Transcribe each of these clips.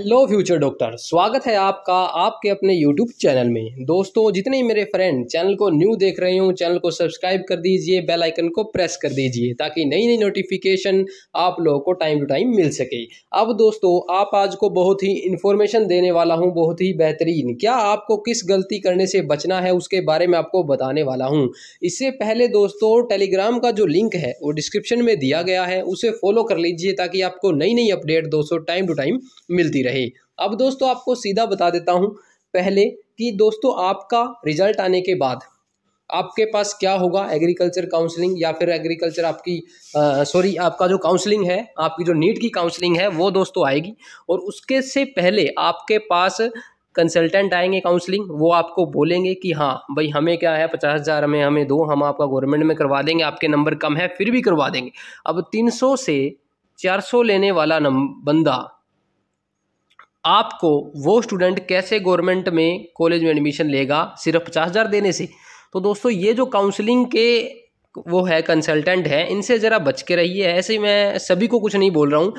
hello future doctor स्वागत है आपका आपके अपने यूट्यूब चैनल में दोस्तों जितने ही मेरे फ्रेंड चैनल को न्यू देख रहे हो चैनल को सब्सक्राइब कर दीजिए बेल आइकन को प्रेस कर दीजिए ताकि नई नई नोटिफिकेशन आप लोगों को टाइम टू टाइम मिल सके अब दोस्तों आप आज को बहुत ही इन्फॉर्मेशन देने वाला हूँ बहुत ही बेहतरीन क्या आपको किस गलती करने से बचना है उसके बारे में आपको बताने वाला हूँ इससे पहले दोस्तों टेलीग्राम का जो लिंक है वो डिस्क्रिप्शन में दिया गया है उसे फॉलो कर लीजिए ताकि आपको नई नई अपडेट दोस्तों टाइम टू टाइम मिलती रहे रहे अब दोस्तों आपको सीधा बता देता हूँ पहले कि दोस्तों आपका रिजल्ट आने के बाद आपके पास क्या होगा एग्रीकल्चर काउंसलिंग या फिर एग्रीकल्चर आपकी सॉरी आपका जो काउंसलिंग है आपकी जो नीट की काउंसलिंग है वो दोस्तों आएगी और उसके से पहले आपके पास कंसल्टेंट आएंगे काउंसलिंग वो आपको बोलेंगे कि हाँ भाई हमें क्या है पचास हज़ार हमें हमें दो हम आपका गवर्नमेंट में करवा देंगे आपके नंबर कम है फिर भी करवा देंगे अब तीन सौ से चार सौ लेने वाला बंदा आपको वो स्टूडेंट कैसे गवर्नमेंट में कॉलेज में एडमिशन लेगा सिर्फ पचास हज़ार देने से तो दोस्तों ये जो काउंसलिंग के वो है कंसल्टेंट है इनसे ज़रा बच के रहिए ऐसे ही मैं सभी को कुछ नहीं बोल रहा हूँ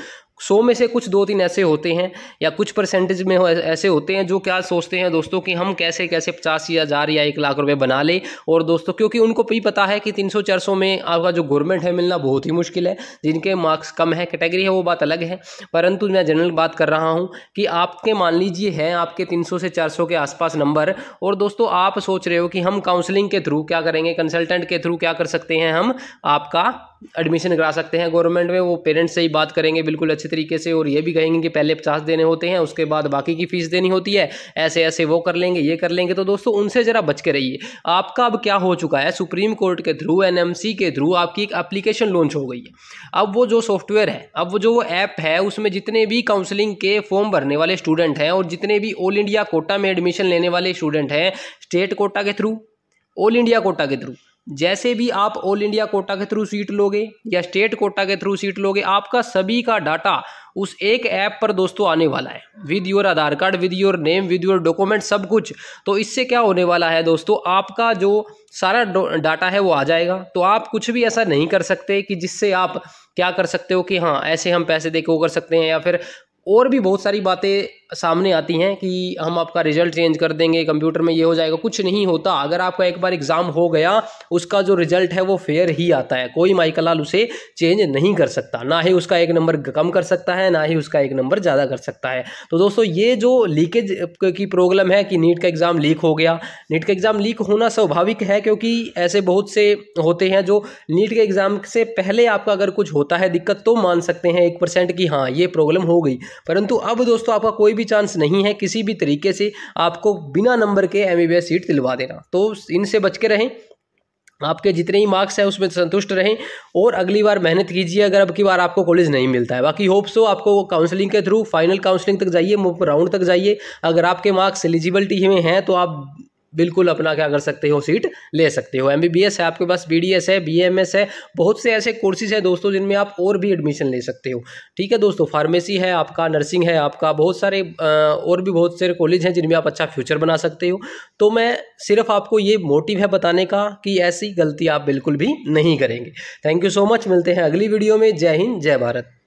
सौ में से कुछ दो तीन ऐसे होते हैं या कुछ परसेंटेज में हो, ऐसे होते हैं जो क्या सोचते हैं दोस्तों कि हम कैसे कैसे पचास या हज़ार या एक लाख रुपए बना ले और दोस्तों क्योंकि उनको भी पता है कि तीन सौ चार सौ में आपका जो गवर्नमेंट है मिलना बहुत ही मुश्किल है जिनके मार्क्स कम है कैटेगरी है वो बात अलग है परंतु मैं जनरल बात कर रहा हूँ कि आपके मान लीजिए हैं आपके तीन से चार के आसपास नंबर और दोस्तों आप सोच रहे हो कि हम काउंसलिंग के थ्रू क्या करेंगे कंसल्टेंट के थ्रू क्या कर सकते हैं हम आपका एडमिशन करा सकते हैं गवर्नमेंट में वो पेरेंट्स से ही बात करेंगे बिल्कुल अच्छे तरीके से और ये भी कहेंगे कि पहले पचास देने होते हैं उसके बाद बाकी की फ़ीस देनी होती है ऐसे ऐसे वो कर लेंगे ये कर लेंगे तो दोस्तों उनसे ज़रा बच के रहिए आपका अब क्या हो चुका है सुप्रीम कोर्ट के थ्रू एन के थ्रू आपकी एक अप्लीकेशन लॉन्च हो गई है अब वो जो सॉफ्टवेयर है अब वो जो वो ऐप है उसमें जितने भी काउंसलिंग के फॉर्म भरने वाले स्टूडेंट हैं और जितने भी ऑल इंडिया कोटा में एडमिशन लेने वाले स्टूडेंट हैं स्टेट कोटा के थ्रू ऑल इंडिया कोटा के थ्रू जैसे भी आप ऑल इंडिया कोटा के थ्रू सीट लोगे या स्टेट कोटा के थ्रू सीट लोगे आपका सभी का डाटा उस एक ऐप पर दोस्तों आने वाला है with your Aadhaar card with your name with your document सब कुछ तो इससे क्या होने वाला है दोस्तों आपका जो सारा डाटा है वो आ जाएगा तो आप कुछ भी ऐसा नहीं कर सकते कि जिससे आप क्या कर सकते हो कि हाँ ऐसे हम पैसे दे के वो कर सकते हैं या फिर और भी बहुत सारी बातें सामने आती हैं कि हम आपका रिजल्ट चेंज कर देंगे कंप्यूटर में ये हो जाएगा कुछ नहीं होता अगर आपका एक बार एग्ज़ाम हो गया उसका जो रिजल्ट है वो फेयर ही आता है कोई माइकल लाल उसे चेंज नहीं कर सकता ना ही उसका एक नंबर कम कर सकता है ना ही उसका एक नंबर ज़्यादा कर सकता है तो दोस्तों ये जो लीकेज की प्रॉब्लम है कि नीट का एग्ज़ाम लीक हो गया नीट का एग्ज़ाम लीक होना स्वाभाविक है क्योंकि ऐसे बहुत से होते हैं जो नीट के एग्ज़ाम से पहले आपका अगर कुछ होता है दिक्कत तो मान सकते हैं एक परसेंट की हाँ ये प्रॉब्लम हो गई परंतु अब दोस्तों आपका कोई भी चांस नहीं है किसी भी तरीके से आपको बिना नंबर के एम सीट दिलवा देना तो इनसे बच के रहें आपके जितने ही मार्क्स हैं उसमें संतुष्ट रहें और अगली बार मेहनत कीजिए अगर अब की बार आपको कॉलेज नहीं मिलता है बाकी होप्स हो आपको काउंसलिंग के थ्रू फाइनल काउंसलिंग तक जाइए राउंड तक जाइए अगर आपके मार्क्स एलिजिबिलिटी में हैं तो आप बिल्कुल अपना क्या कर सकते हो सीट ले सकते हो एम है आपके पास बी है बी है बहुत से ऐसे कोर्सेज हैं दोस्तों जिनमें आप और भी एडमिशन ले सकते हो ठीक है दोस्तों फार्मेसी है आपका नर्सिंग है आपका बहुत सारे और भी बहुत सारे कॉलेज हैं जिनमें आप अच्छा फ्यूचर बना सकते हो तो मैं सिर्फ आपको ये मोटिव है बताने का कि ऐसी गलती आप बिल्कुल भी नहीं करेंगे थैंक यू सो मच मिलते हैं अगली वीडियो में जय हिंद जय भारत